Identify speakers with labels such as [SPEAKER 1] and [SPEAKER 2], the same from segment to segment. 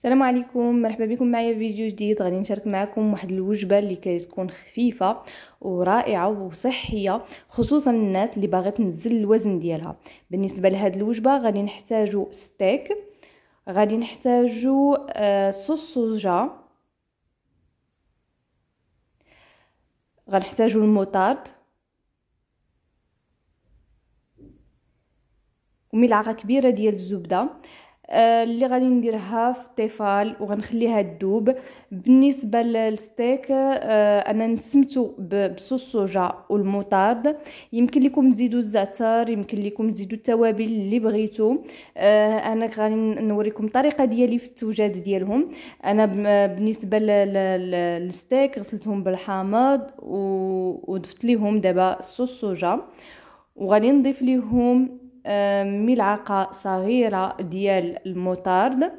[SPEAKER 1] السلام عليكم مرحبا بكم معايا في فيديو جديد غادي نشارك معكم واحد الوجبه اللي كتكون خفيفه ورائعه وصحيه خصوصا الناس اللي باغي تنزل الوزن ديالها بالنسبه لهاد الوجبه غادي نحتاجو ستيك غادي نحتاجو آه صوص سوجا غنحتاجو الموطارد وملعقه كبيره ديال الزبده آه، اللي غادي نديرها في الطفال وغنخليها تذوب بالنسبه للستيك آه، انا نسمتو بصوص الصوجا والموطارد يمكن لكم تزيدوا الزعتر يمكن لكم تزيدوا التوابل اللي بغيتو آه، انا غادي نوريكم الطريقه ديالي في التوجاد ديالهم انا بالنسبه للستيك غسلتهم بالحامض وضفت ليهم دابا صوص الصوجا وغادي نضيف ليهم ملعقه صغيره ديال الموطارد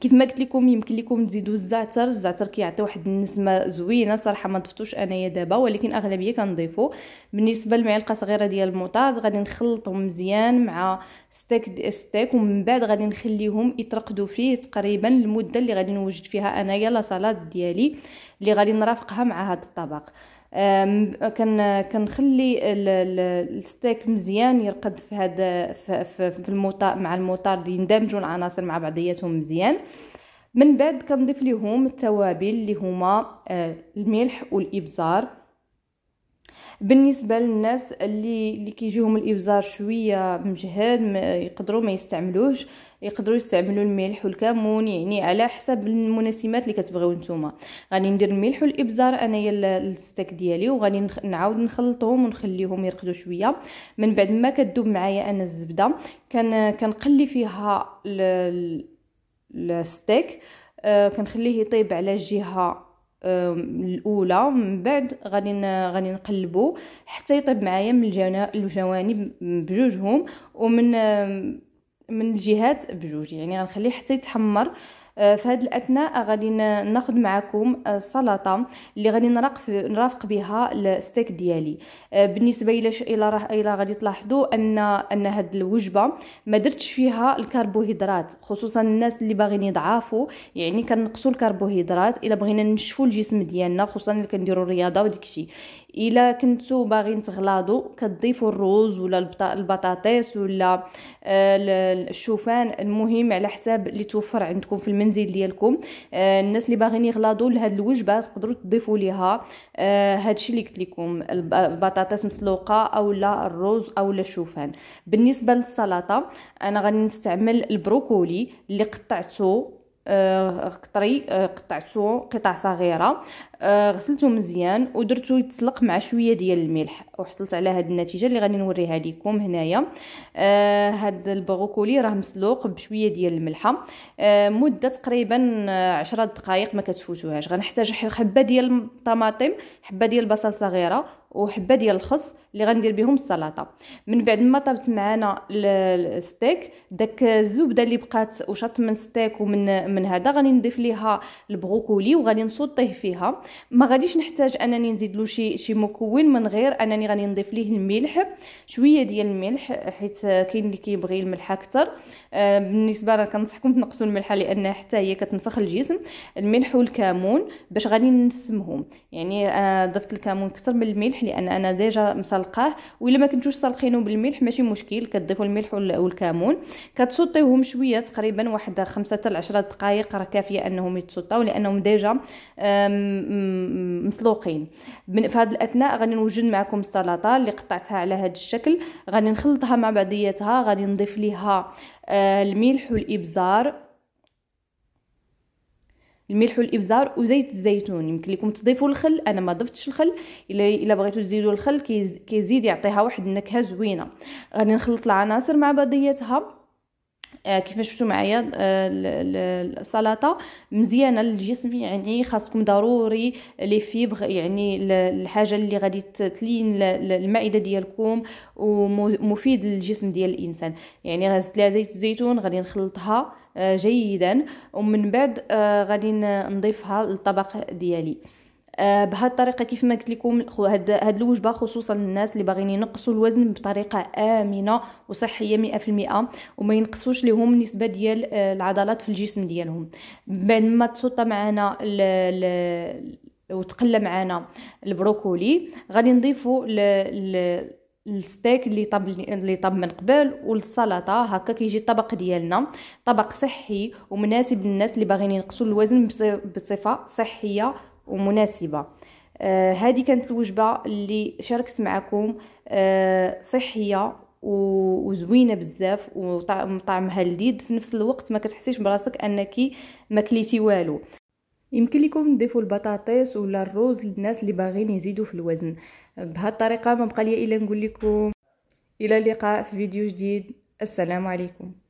[SPEAKER 1] كيف ما قلت لكم يمكن لكم تزيدوا الزعتر الزعتر كيعطي واحد النسمه زوينه صراحه ما ضفتوش انايا دابا ولكن اغلبيه كنضيفو بالنسبه لمعلقه صغيره ديال الموطاد غادي نخلطهم مزيان مع ستيك ستيك ومن بعد غادي نخليهم يترقدوا فيه تقريبا المده اللي غادي نوجد فيها انايا لا ديالي اللي غادي نرافقها مع هذا الطبق كن كنخلي الستيك مزيان يرقد في هذا في المطار مع المطار يندمجوا العناصر مع بعضياتهم مزيان من بعد كنضيف ليهم التوابل اللي هما آه، الملح والابزار بالنسبه للناس اللي اللي كيجيهم الابزار شويه مجهد ما يقدروا ما يستعملوش يقدروا يستعملوا الملح والكمون يعني على حسب المناسبات اللي كتبغيو نتوما غادي ندير الملح والابزار انايا الستاك ديالي وغادي نعاود نخلطهم ونخليهم يرقدوا شويه من بعد ما كذوب معايا انا الزبده كان كنقلي فيها الستيك آه كنخليه يطيب على الجهه الاولى من بعد غادي غادي نقلبو حتى يطيب معايا من الجوانب بجوجهم ومن من الجهات بجوج يعني غنخليه حتى يتحمر في هذه آه، الاثناء غادي ناخذ معكم السلطه آه، اللي غادي نرقف نرافق بها الستيك ديالي آه، بالنسبه الى الى غادي تلاحظوا ان ان هذه الوجبه ما درتش فيها الكربوهيدرات خصوصا الناس اللي باغيين يضعفوا يعني كنقصوا الكربوهيدرات الا بغينا نشفوا الجسم ديالنا خصوصا اللي كنديروا الرياضه وديك الشيء الا كنتو باغيين تغلاضوا كتضيفوا الروز ولا البطاطس ولا الشوفان المهم على حساب اللي توفر عندكم في المنزل المنزل ديالكم آه الناس اللي باغيين يغلاضوا لهاد الوجبه تقدروا تضيفوا ليها آه هادشي اللي قلت لكم البطاطس مسلوقه اولا الرز اولا الشوفان بالنسبه للسلطه انا غادي نستعمل البروكولي اللي قطعته آه، قطري آه، قطعته قطع صغيره آه غسلته مزيان ودرته يتسلق مع شويه ديال الملح وحصلت على هذه النتيجه اللي غادي نوريها لكم هنايا آه هذا البروكولي راه مسلوق بشويه ديال الملحه آه مده تقريبا 10 دقائق ما كتفوتوهاش غنحتاج حبه ديال الطماطم حبه ديال البصل صغيره وحبه ديال الخس اللي غندير بهم السلطه من بعد ما طابت معنا الستيك داك الزبده اللي بقات وشط من ستيك ومن من هذا غادي نضيف ليها البروكولي وغادي نصطيه فيها ما غاديش نحتاج انني نزيد له شي شي مكون من غير انني غادي نضيف ليه الملح شويه ديال الملح حيت كاين اللي كيبغي الملح اكثر آه، بالنسبه راه كنصحكم تنقصوا الملح لان حتى هي كتنفخ الجسم الملح والكمون باش غادي نسمهم يعني آه، ضفت الكمون اكثر من الملح لان انا ديجا مسلقاه وإلا ما كنتوش سالقينه بالملح ماشي مشكل كتضيفوا الملح والكمون كتسوطيوهم شويه تقريبا واحد 5 حتى 10 دقائق راه كافيه انهم يتسوطاو لانهم ديجا مسلوقين في هذه الاثناء غادي نوجد معكم السلطه اللي قطعتها على هذا الشكل غادي نخلطها مع بعضياتها غادي نضيف ليها آه، الملح والابزار الملح والابزار وزيت الزيتون يمكن لكم تضيفوا الخل انا ما ضفتش الخل الا الا بغيتوا تزيدوا الخل كيزيد يعطيها واحد النكهه زوينه غادي نخلط العناصر مع بعضياتها آه، كيف شفتوا معايا آه، السلطه مزيانه للجسم يعني خاصكم ضروري لي فيبر يعني الحاجه اللي غادي تلين المعده ديالكم ومفيد للجسم ديال الانسان يعني غزت لها زيت الزيتون غادي نخلطها آه، جيدا ومن بعد غادي نضيفها للطبق ديالي آه، بهاد الطريقه كيف ما قلت لكم هاد, هاد الوجبه خصوصا للناس اللي باغيين ينقصوا الوزن بطريقه امنه وصحيه 100% وما ينقصوش لهم النسبه ديال آه، العضلات في الجسم ديالهم بعد ما تسوطى معنا ل... ل... وتقلى معنا البروكولي غادي نضيفو ل الستيك اللي طاب اللي طاب من قبل والسلطه هكا كيجي الطبق ديالنا طبق صحي ومناسب للناس اللي باغيين ينقصوا الوزن بصفه صحيه ومناسبه آه هذه كانت الوجبه اللي شاركت معكم آه صحيه وزوينه بزاف وطعمها لذيذ في نفس الوقت ما كتحسيش براسك انك ما كليتي والو يمكن لكم تضيفوا البطاطس ولا الروز للناس اللي باغيين يزيدوا في الوزن بهذه الطريقه ما بقى لي الا نقول لكم الى اللقاء في فيديو جديد السلام عليكم